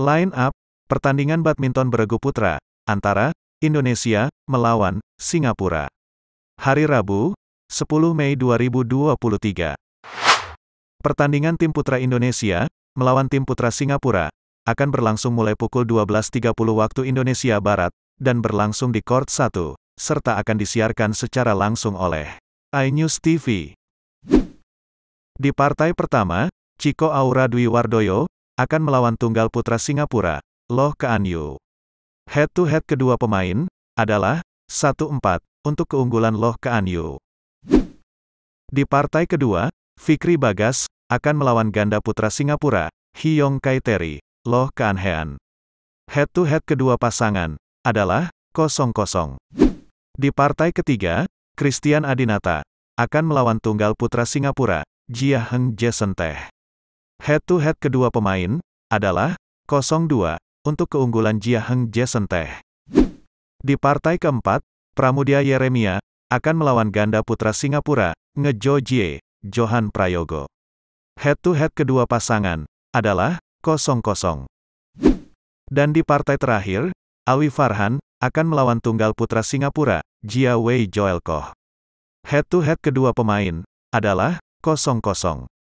Line up, pertandingan badminton beregu putra, antara Indonesia melawan Singapura. Hari Rabu, 10 Mei 2023. Pertandingan tim putra Indonesia melawan tim putra Singapura akan berlangsung mulai pukul 12.30 waktu Indonesia Barat dan berlangsung di Court 1 serta akan disiarkan secara langsung oleh iNews TV. Di partai pertama, Chico Aura Dwi Wardoyo akan melawan tunggal putra Singapura, Loh Kaan Yu. Head-to-head kedua pemain adalah 1-4 untuk keunggulan Loh Kaan Yu. Di partai kedua, Fikri Bagas akan melawan ganda putra Singapura, Hyong Kai Teri, Loh Kaan Hean. Head-to-head kedua pasangan adalah 0-0. Di partai ketiga, Christian Adinata akan melawan tunggal putra Singapura, Jia Heng Jason Teh. Head-to-head kedua pemain adalah 0-2 untuk keunggulan Jiaheng Jason Teh. Di partai keempat, Pramudia Yeremia akan melawan ganda putra Singapura, Ngejo Jie, Johan Prayogo. Head-to-head kedua pasangan adalah 0-0. Dan di partai terakhir, Alwi Farhan akan melawan tunggal putra Singapura, Jia Wei Joel Koh. Head-to-head -head kedua pemain adalah 0-0.